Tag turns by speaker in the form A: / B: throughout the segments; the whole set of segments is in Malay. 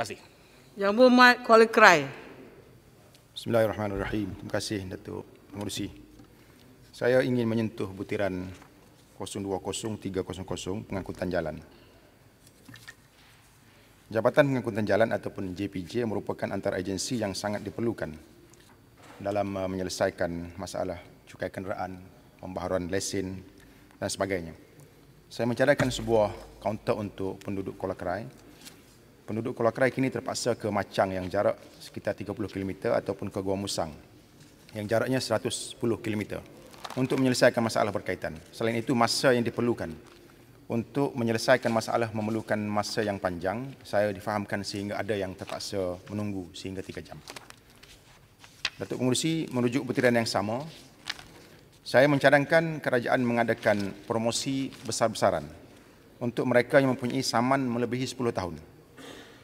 A: kasih. Yang Muhammad Kuala Krai. Bismillahirrahmanirrahim. Terima kasih Datuk Pengurusi. Saya ingin menyentuh butiran 020300 pengangkutan jalan. Jabatan Pengangkutan Jalan ataupun JPJ merupakan antara agensi yang sangat diperlukan dalam uh, menyelesaikan masalah cukai kenderaan, pembaharuan lesen dan sebagainya. Saya mencadangkan sebuah kaunter untuk penduduk Kuala Krai penduduk Kuala Krai kini terpaksa ke Macang yang jarak sekitar 30 km ataupun ke Gua Musang yang jaraknya 110 km untuk menyelesaikan masalah berkaitan. Selain itu, masa yang diperlukan untuk menyelesaikan masalah memerlukan masa yang panjang, saya difahamkan sehingga ada yang terpaksa menunggu sehingga 3 jam. Datuk Pengurusi merujuk butiran yang sama, saya mencadangkan kerajaan mengadakan promosi besar-besaran untuk mereka yang mempunyai saman melebihi 10 tahun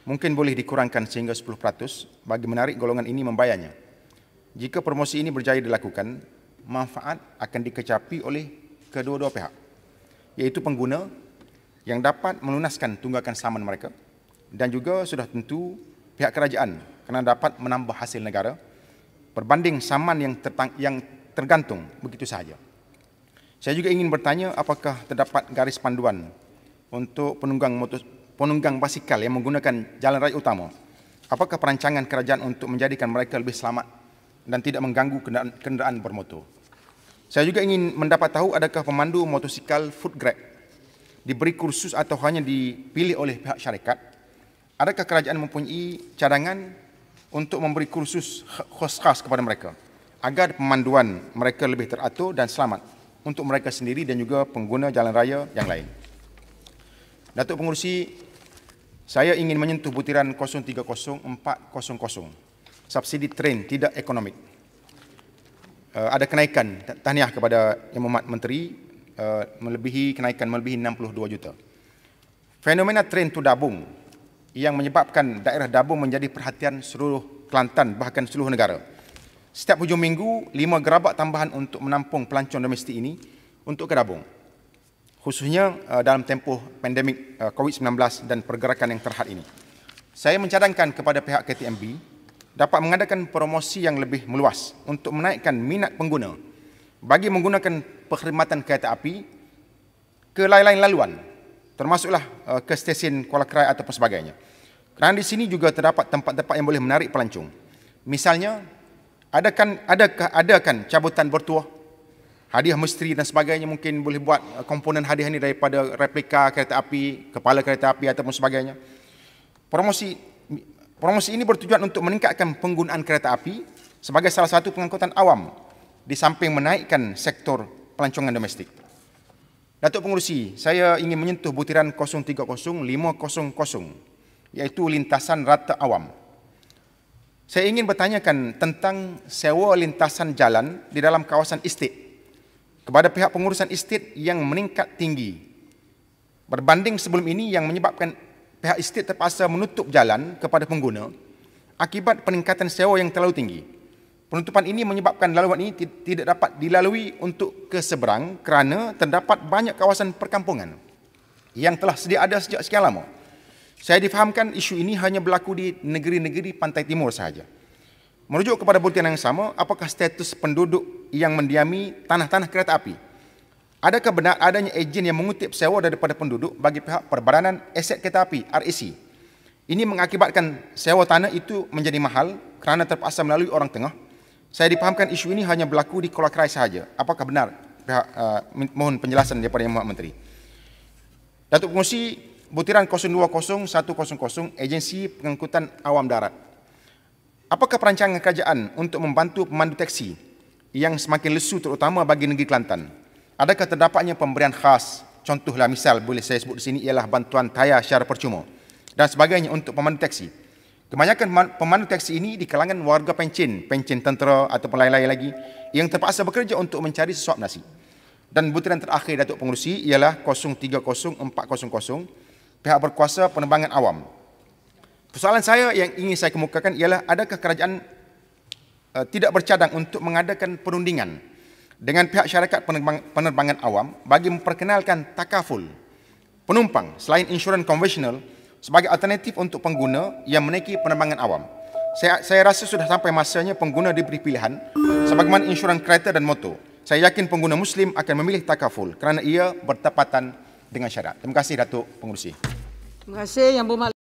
A: mungkin boleh dikurangkan sehingga 10% bagi menarik golongan ini membayarnya. Jika promosi ini berjaya dilakukan, manfaat akan dikecapi oleh kedua-dua pihak, iaitu pengguna yang dapat melunaskan tunggakan saman mereka dan juga sudah tentu pihak kerajaan kerana dapat menambah hasil negara berbanding saman yang, tergantung begitu sahaja. Saya juga ingin bertanya apakah terdapat garis panduan untuk penunggang penunggang basikal yang menggunakan jalan raya utama. Apakah perancangan kerajaan untuk menjadikan mereka lebih selamat dan tidak mengganggu kenderaan, kenderaan bermotor? Saya juga ingin mendapat tahu adakah pemandu motosikal Food Grab diberi kursus atau hanya dipilih oleh pihak syarikat? Adakah kerajaan mempunyai cadangan untuk memberi kursus khas-khas kepada mereka agar pemanduan mereka lebih teratur dan selamat untuk mereka sendiri dan juga pengguna jalan raya yang lain? Datuk Pengurusi, saya ingin menyentuh butiran 030400. Subsidi train tidak ekonomik. Uh, ada kenaikan, tahniah kepada Yang Muhammad Menteri, uh, melebihi kenaikan melebihi 62 juta. Fenomena train tu Dabung yang menyebabkan daerah Dabung menjadi perhatian seluruh Kelantan bahkan seluruh negara. Setiap hujung minggu, lima gerabak tambahan untuk menampung pelancong domestik ini untuk ke Dabung khususnya uh, dalam tempoh pandemik uh, COVID-19 dan pergerakan yang terhad ini. Saya mencadangkan kepada pihak KTMB dapat mengadakan promosi yang lebih meluas untuk menaikkan minat pengguna bagi menggunakan perkhidmatan kereta api ke lain-lain laluan termasuklah uh, ke stesen Kuala Krai ataupun sebagainya. Kerana di sini juga terdapat tempat-tempat yang boleh menarik pelancong. Misalnya, adakan adakah adakan cabutan bertuah hadiah mesti dan sebagainya mungkin boleh buat uh, komponen hadiah ini daripada replika kereta api, kepala kereta api ataupun sebagainya. Promosi promosi ini bertujuan untuk meningkatkan penggunaan kereta api sebagai salah satu pengangkutan awam di samping menaikkan sektor pelancongan domestik. Datuk Pengurusi, saya ingin menyentuh butiran 030500 iaitu lintasan rata awam. Saya ingin bertanyakan tentang sewa lintasan jalan di dalam kawasan estate kepada pihak pengurusan istit yang meningkat tinggi. Berbanding sebelum ini yang menyebabkan pihak istit terpaksa menutup jalan kepada pengguna akibat peningkatan sewa yang terlalu tinggi. Penutupan ini menyebabkan laluan ini tidak dapat dilalui untuk ke seberang kerana terdapat banyak kawasan perkampungan yang telah sedia ada sejak sekian lama. Saya difahamkan isu ini hanya berlaku di negeri-negeri pantai timur sahaja. Merujuk kepada bulletin yang sama, apakah status penduduk yang mendiami tanah-tanah kereta api. Adakah benar adanya ejen yang mengutip sewa daripada penduduk bagi pihak perbadanan aset kereta api RAC? E ini mengakibatkan sewa tanah itu menjadi mahal kerana terpaksa melalui orang tengah. Saya dipahamkan isu ini hanya berlaku di Kuala Kerai sahaja. Apakah benar? Pihak, uh, mohon penjelasan daripada Yang Mahat Menteri. Datuk Pengusi Butiran 020100 Agensi Pengangkutan Awam Darat. Apakah perancangan kerajaan untuk membantu pemandu teksi yang semakin lesu terutama bagi negeri Kelantan. Adakah terdapatnya pemberian khas? Contohlah misal boleh saya sebut di sini ialah bantuan tayar secara percuma dan sebagainya untuk pemandu teksi. Kebanyakan pemandu teksi ini di kalangan warga pencin, pencin tentera atau lain-lain lagi yang terpaksa bekerja untuk mencari sesuap nasi. Dan butiran terakhir Datuk Pengurusi ialah 030400 pihak berkuasa penerbangan awam. Persoalan saya yang ingin saya kemukakan ialah adakah kerajaan Eh, tidak bercadang untuk mengadakan perundingan dengan pihak syarikat penerbang, penerbangan awam bagi memperkenalkan takaful penumpang selain insurans konvensional sebagai alternatif untuk pengguna yang menaiki penerbangan awam. Saya, saya rasa sudah sampai masanya pengguna diberi pilihan sebagaimana insurans kereta dan motor. Saya yakin pengguna Muslim akan memilih takaful kerana ia bertepatan dengan syarat. Terima kasih Datuk Pengurusi. Terima kasih Yang Bermakna.